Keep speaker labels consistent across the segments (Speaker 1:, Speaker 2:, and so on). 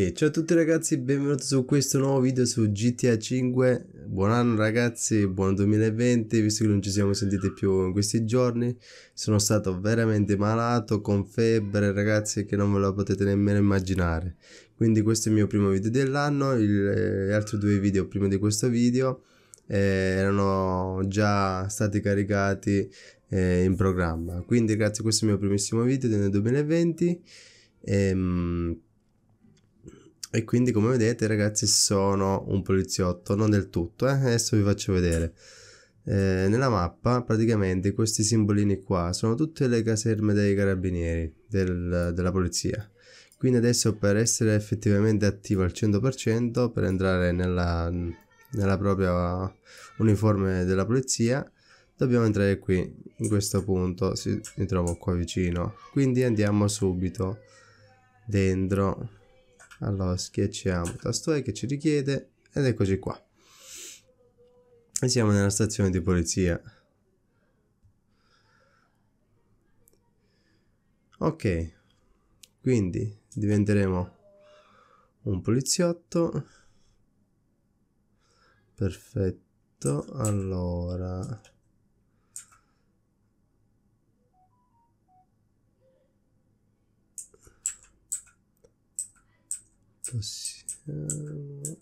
Speaker 1: E ciao a tutti ragazzi, benvenuti su questo nuovo video su GTA 5 Buon anno ragazzi, buon 2020, visto che non ci siamo sentiti più in questi giorni Sono stato veramente malato, con febbre ragazzi che non ve lo potete nemmeno immaginare Quindi questo è il mio primo video dell'anno, gli eh, altri due video prima di questo video eh, Erano già stati caricati eh, in programma Quindi ragazzi questo è il mio primissimo video del 2020 ehm, e quindi come vedete ragazzi sono un poliziotto, non del tutto, eh? adesso vi faccio vedere. Eh, nella mappa praticamente questi simbolini qua sono tutte le caserme dei carabinieri, del, della polizia. Quindi adesso per essere effettivamente attivo al 100%, per entrare nella, nella propria uniforme della polizia, dobbiamo entrare qui, in questo punto, si, mi trovo qua vicino. Quindi andiamo subito dentro allora schiacciamo il tasto E che ci richiede ed eccoci qua e siamo nella stazione di polizia ok quindi diventeremo un poliziotto perfetto allora possiamo eh,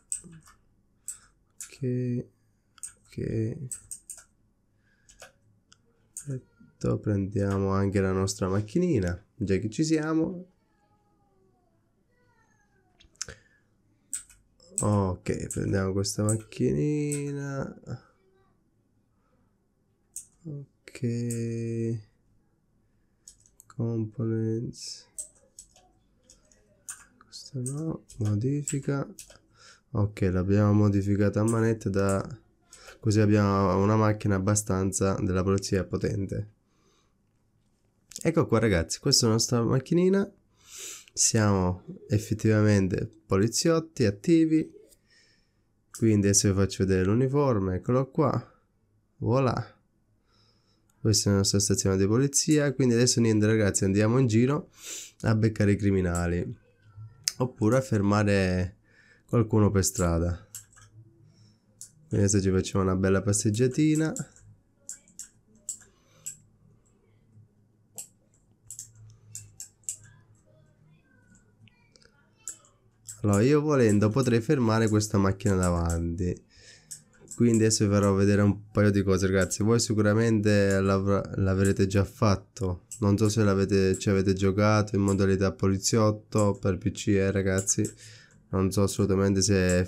Speaker 1: ok ok perfetto prendiamo anche la nostra macchinina già che ci siamo ok prendiamo questa macchinina ok components questa no modifica ok l'abbiamo modificata a manetta da così abbiamo una macchina abbastanza della polizia potente ecco qua ragazzi questa è la nostra macchinina siamo effettivamente poliziotti attivi quindi adesso vi faccio vedere l'uniforme eccolo qua voilà questa è la nostra stazione di polizia quindi adesso niente ragazzi andiamo in giro a beccare i criminali oppure fermare qualcuno per strada quindi adesso ci facciamo una bella passeggiatina allora io volendo potrei fermare questa macchina davanti quindi adesso vi farò vedere un paio di cose ragazzi voi sicuramente l'avrete già fatto non so se avete, ci avete giocato in modalità poliziotto per pc eh, ragazzi non so assolutamente se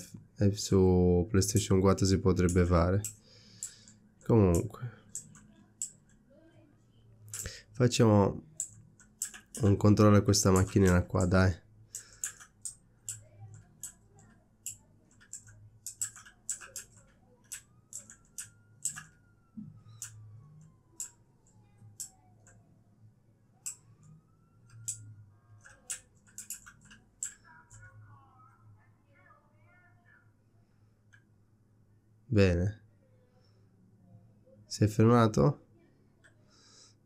Speaker 1: su playstation 4 si potrebbe fare comunque facciamo un controllo a questa macchinina qua dai Bene. Si è fermato?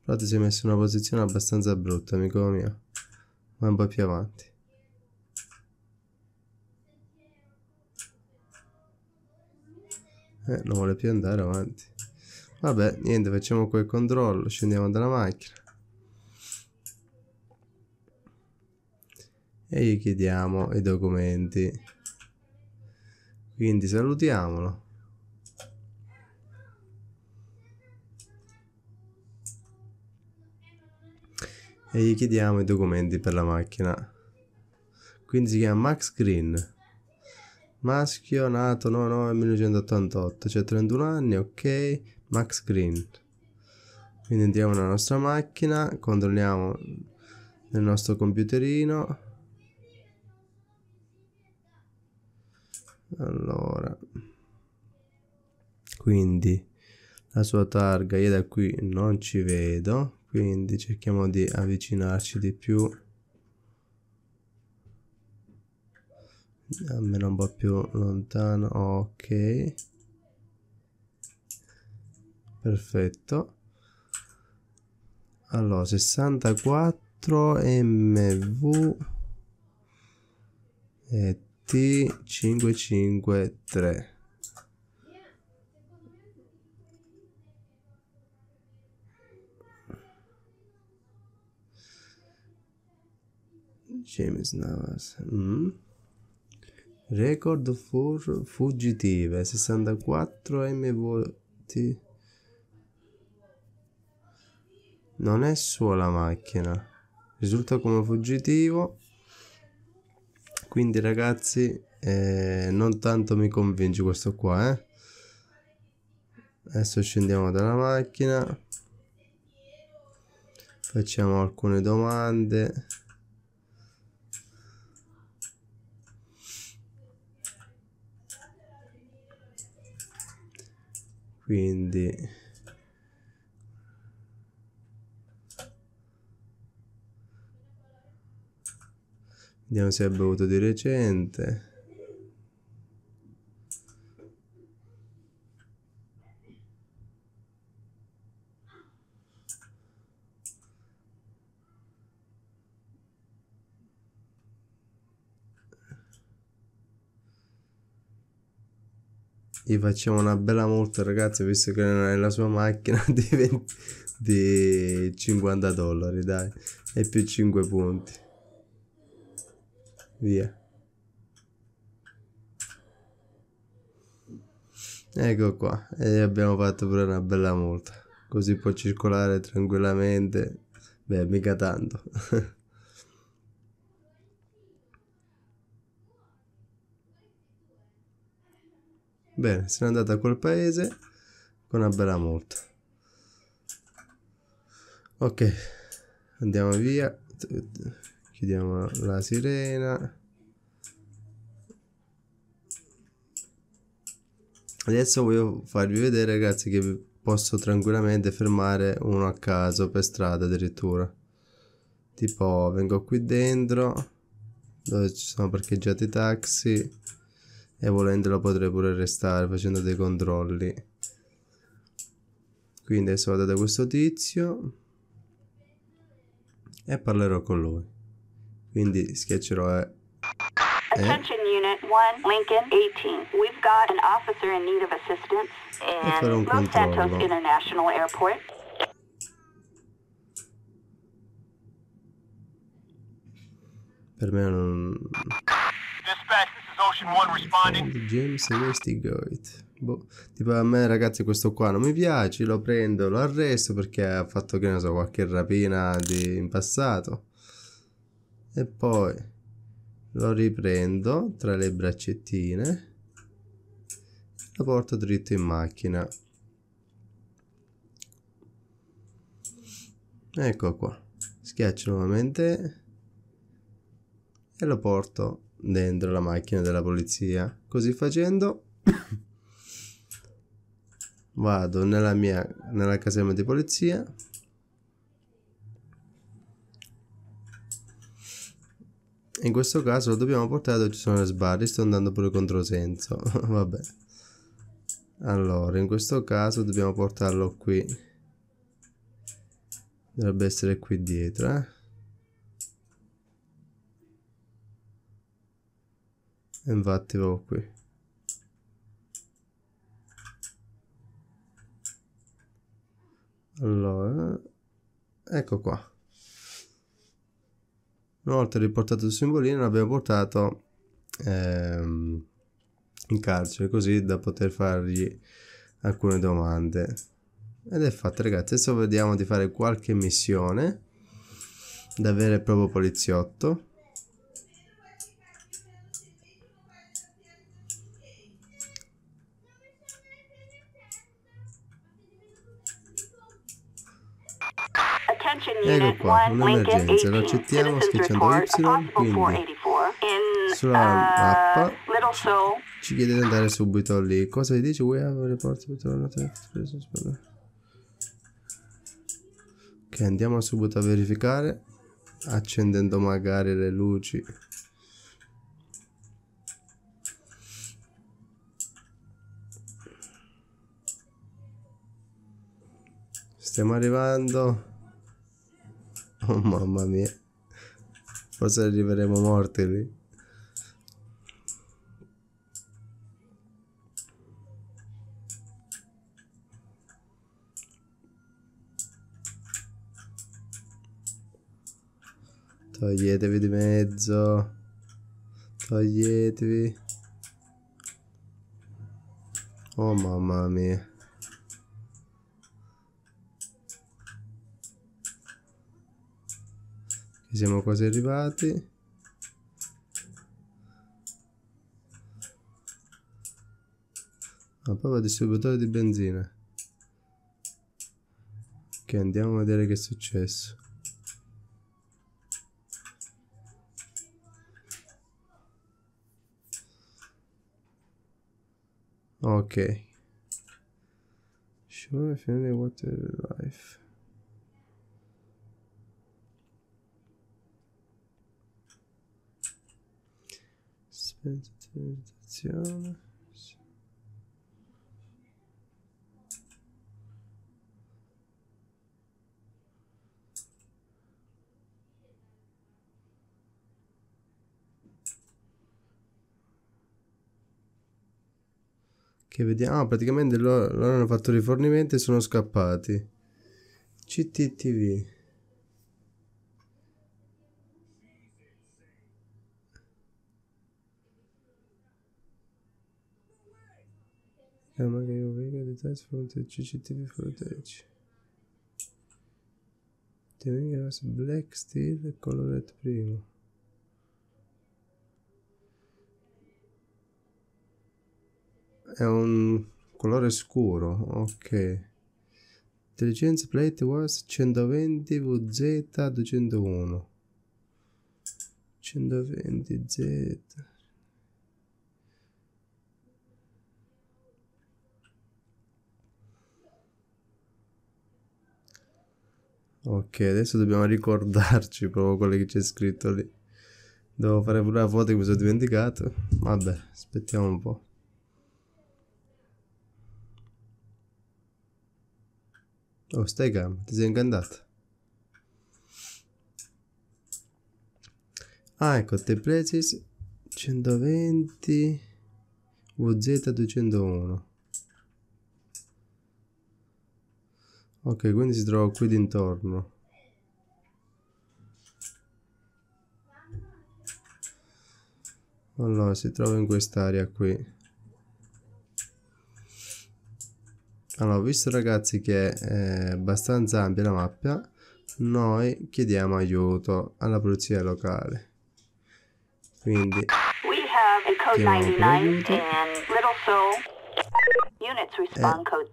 Speaker 1: Però si è messo in una posizione abbastanza brutta, amico mio. Ma un po' più avanti. Eh, non vuole più andare avanti. Vabbè, niente, facciamo quel controllo. Scendiamo dalla macchina. E gli chiediamo i documenti. Quindi salutiamolo. e gli chiediamo i documenti per la macchina. Quindi si chiama Max Green, maschio, nato 9-9-1988, cioè 31 anni, ok, Max Green. Quindi entriamo nella nostra macchina, controlliamo nel nostro computerino. Allora, quindi la sua targa io da qui non ci vedo quindi cerchiamo di avvicinarci di più almeno un po' più lontano ok perfetto allora 64 mv e t 553 James Navas. Mm. Record for fuggitive 64 MVT. Non è sua la macchina. Risulta come fuggitivo. Quindi ragazzi, eh, non tanto mi convince questo qua, eh. Adesso scendiamo dalla macchina. Facciamo alcune domande. quindi vediamo se è bevuto di recente gli facciamo una bella multa ragazzi visto che non è la sua macchina di, 20, di 50 dollari dai e più 5 punti via ecco qua e abbiamo fatto pure una bella multa così può circolare tranquillamente beh mica tanto Bene, sono n'è andata a quel paese con una bella multa. Ok, andiamo via. Chiudiamo la sirena. Adesso voglio farvi vedere ragazzi che posso tranquillamente fermare uno a caso per strada addirittura. Tipo vengo qui dentro dove ci sono parcheggiati i taxi e volendolo potrei pure restare facendo dei controlli. Quindi adesso vado da questo tizio. E parlerò con lui. Quindi schiaccerò E. Eh. Eh? Attention Unit 1, Lincoln 18. We've got an officer in need of assistance in Los Santos International Airport. Per me non... Dispatch, Oh, James Westingate. Boh, tipo a me ragazzi questo qua non mi piace, lo prendo, lo arresto perché ha fatto che ne so qualche rapina di, in passato. E poi lo riprendo tra le braccettine. Lo porto dritto in macchina. Ecco qua. Schiaccio nuovamente e lo porto dentro la macchina della polizia. Così facendo vado nella mia nella caserma di polizia in questo caso lo dobbiamo portare dove ci sono le sbarre sto andando pure contro senso. vabbè allora in questo caso dobbiamo portarlo qui dovrebbe essere qui dietro eh infatti proprio qui allora ecco qua una volta riportato il simbolino l'abbiamo portato ehm, in carcere così da poter fargli alcune domande ed è fatto ragazzi adesso vediamo di fare qualche missione da vero e proprio poliziotto Ecco qua, un'emergenza, lo accettiamo schiacciando Y, quindi sulla mappa ci chiede di andare subito lì. Cosa gli dice? We have a report Ok, andiamo subito a verificare, accendendo magari le luci. Stiamo arrivando. Oh, mamma mia. Forse arriveremo morti lì. Toglietevi di mezzo. Toglietevi. Oh mamma mia. siamo quasi arrivati ah, proprio distributore di benzina ok andiamo a vedere che è successo ok Show me if you water life Sensazione. Che vediamo, ah, praticamente loro, loro hanno fatto rifornimento e sono scappati. CTTV. Yamagaya Omega details from the CCTV footage. The wing was black steel colored primo. È un colore scuro, ok. Intelligence plate was 120 VZ 201. 120 Z Ok, adesso dobbiamo ricordarci proprio quello che c'è scritto lì. Devo fare pure la foto che mi sono dimenticato. Vabbè, aspettiamo un po'. Oh, stai calmo, ti sei ingannato. Ah, ecco, te precis 120 VZ201. ok quindi si trova qui d'intorno allora si trova in quest'area qui allora visto ragazzi che è eh, abbastanza ampia la mappa noi chiediamo aiuto alla polizia locale quindi We have the code 99 and Little Soul eh,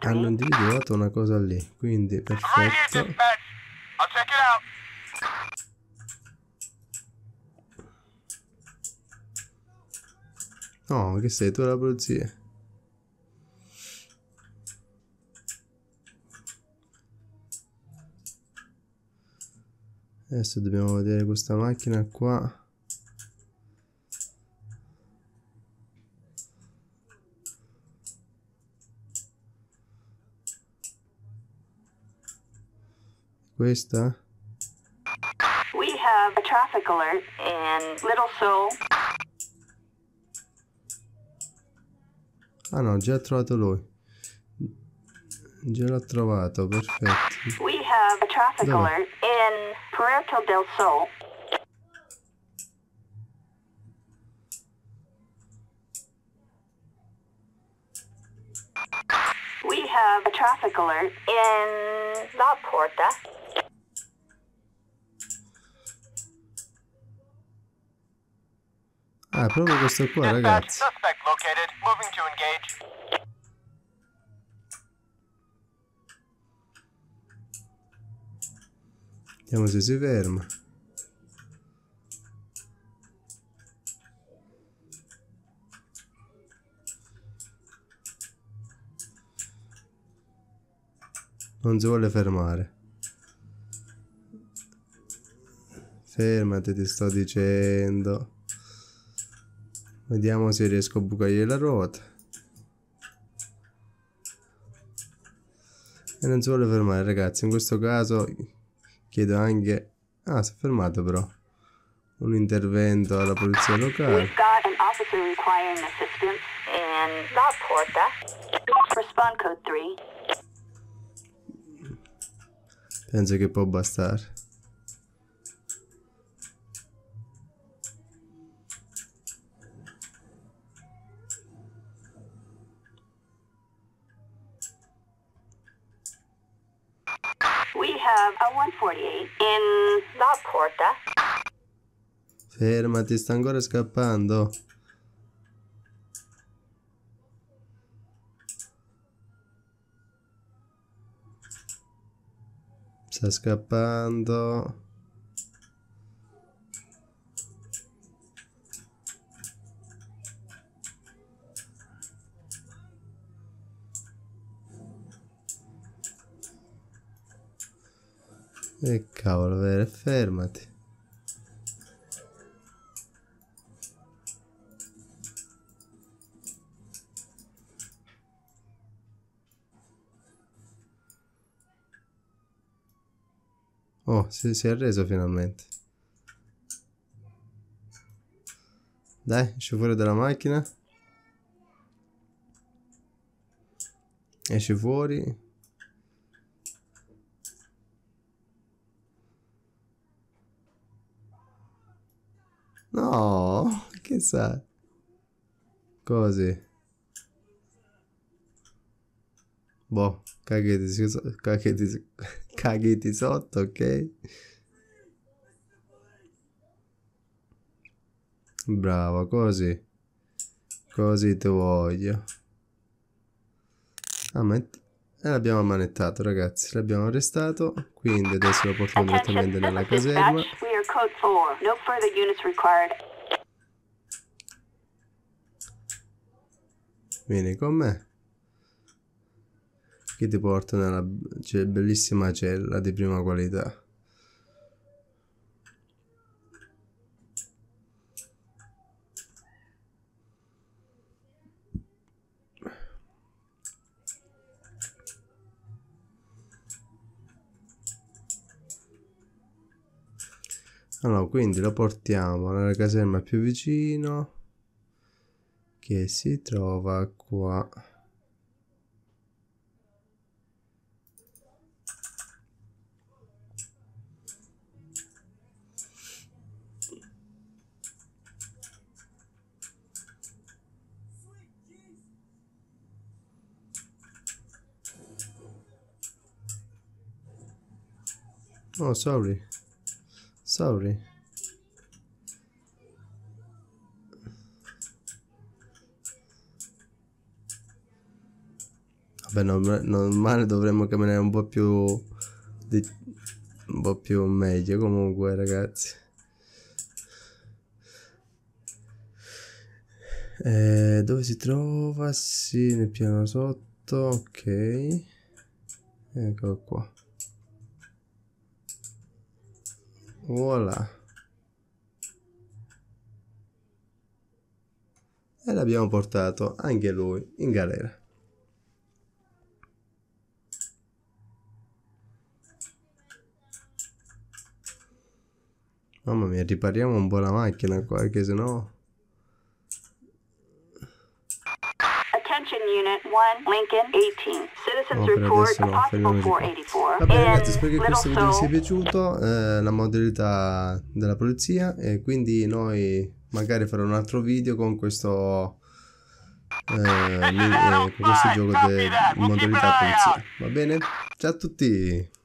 Speaker 1: hanno individuato una cosa lì, quindi perfetto. No, che sei tu la polizia? Adesso dobbiamo vedere questa macchina qua. Questa? We have a traffic alert in Little Seoul. Ah no, già ha trovato lui. Già l'ha trovato, perfetto. We have a traffic Dove? alert in Puerto del Sol. We have a traffic alert in La Porta. Ah, è proprio questo qua, ragazzi. Vediamo se si ferma. Non si vuole fermare. Fermati, ti sto dicendo. Vediamo se riesco a bucare la ruota. E non si vuole fermare ragazzi, in questo caso chiedo anche... Ah, si è fermato però. Un intervento alla polizia locale. Penso che può bastare. Uh, a 148 in Lockport. Fermati, sta ancora scappando. Sta scappando. Cavolo, vero, fermati. Oh, si, si è reso finalmente. Dai, esci fuori dalla macchina. Esci fuori.
Speaker 2: No,
Speaker 1: che sa? Così. Boh, caghetti, caghiti, caghiti sotto, ok? Bravo, così. Così ti voglio. Ah, ma... E eh, l'abbiamo ammanettato, ragazzi. L'abbiamo arrestato. Quindi adesso lo portiamo direttamente nella caserma. Secure code 4. No further units required. Vieni con me. Che ti porto nella cioè, bellissima cella di prima qualità. Allora, quindi lo portiamo alla caserma più vicino che si trova qua. Oh, sorry sorry vabbè normale dovremmo camminare un po' più di, un po' più meglio comunque ragazzi eh, dove si trova? Sì, nel piano sotto, ok. Eccolo qua. Voilà. E l'abbiamo portato anche lui in galera. Mamma mia, ripariamo un po' la macchina qua, che sennò... Attention Unit 1, Lincoln 18. Citizens report a possible 484. Vabbè ragazzi, spero che questo video vi sia piaciuto, eh, la modalità della polizia e quindi noi magari farò un altro video con questo eh, eh con questo gioco di modalità polizia. Va bene? Ciao a tutti!